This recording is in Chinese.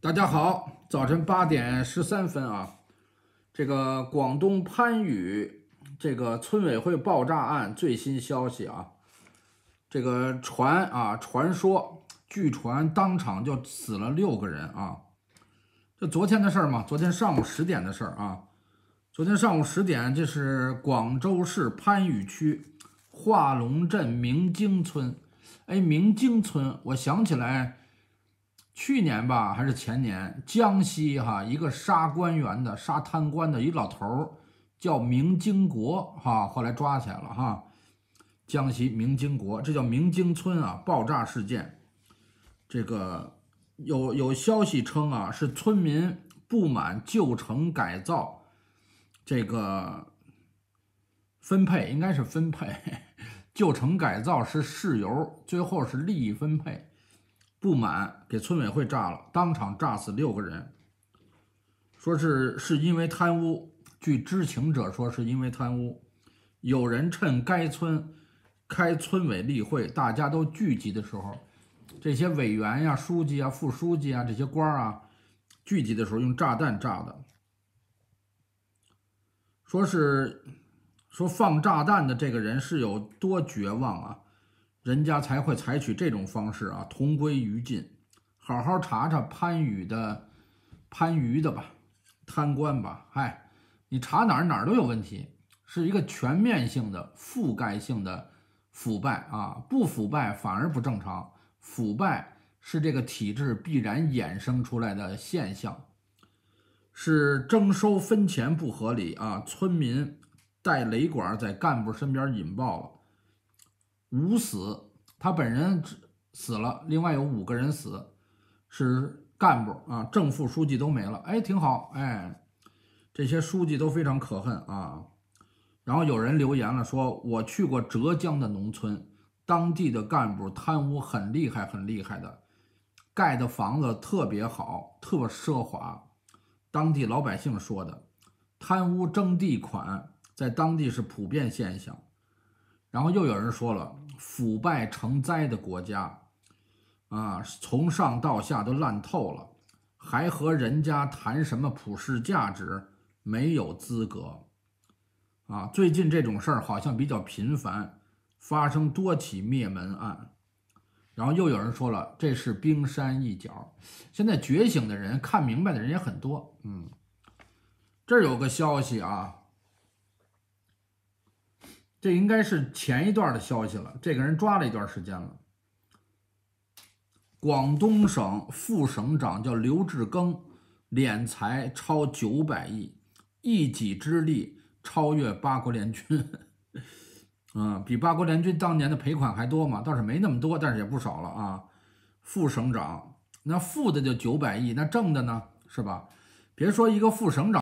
大家好，早晨八点十三分啊，这个广东番禺这个村委会爆炸案最新消息啊，这个传啊传说，据传当场就死了六个人啊，这昨天的事儿嘛，昨天上午十点的事儿啊，昨天上午十点，这是广州市番禺区化龙镇明经村，哎，明经村，我想起来。去年吧，还是前年，江西哈一个杀官员的、杀贪官的一老头儿，叫明经国哈，后来抓起来了哈。江西明经国，这叫明经村啊，爆炸事件。这个有有消息称啊，是村民不满旧城改造，这个分配应该是分配 旧城改造是事由，最后是利益分配。不满给村委会炸了，当场炸死六个人。说是是因为贪污，据知情者说是因为贪污，有人趁该村开村委例会，大家都聚集的时候，这些委员呀、书记啊、副书记啊这些官儿啊，聚集的时候用炸弹炸的。说是说放炸弹的这个人是有多绝望啊！人家才会采取这种方式啊，同归于尽。好好查查潘禺的，潘禺的吧，贪官吧。嗨，你查哪儿哪儿都有问题，是一个全面性的、覆盖性的腐败啊。不腐败反而不正常，腐败是这个体制必然衍生出来的现象。是征收分钱不合理啊，村民带雷管在干部身边引爆了。五死，他本人死了，另外有五个人死，是干部啊，正副书记都没了。哎，挺好，哎，这些书记都非常可恨啊。然后有人留言了，说我去过浙江的农村，当地的干部贪污很厉害，很厉害的，盖的房子特别好，特奢华。当地老百姓说的，贪污征地款在当地是普遍现象。然后又有人说了，腐败成灾的国家，啊，从上到下都烂透了，还和人家谈什么普世价值，没有资格，啊，最近这种事儿好像比较频繁，发生多起灭门案，然后又有人说了，这是冰山一角，现在觉醒的人看明白的人也很多，嗯，这有个消息啊。这应该是前一段的消息了。这个人抓了一段时间了。广东省副省长叫刘志庚，敛财超九百亿，一己之力超越八国联军。嗯，比八国联军当年的赔款还多嘛？倒是没那么多，但是也不少了啊。副省长那负的就九百亿，那挣的呢？是吧？别说一个副省长。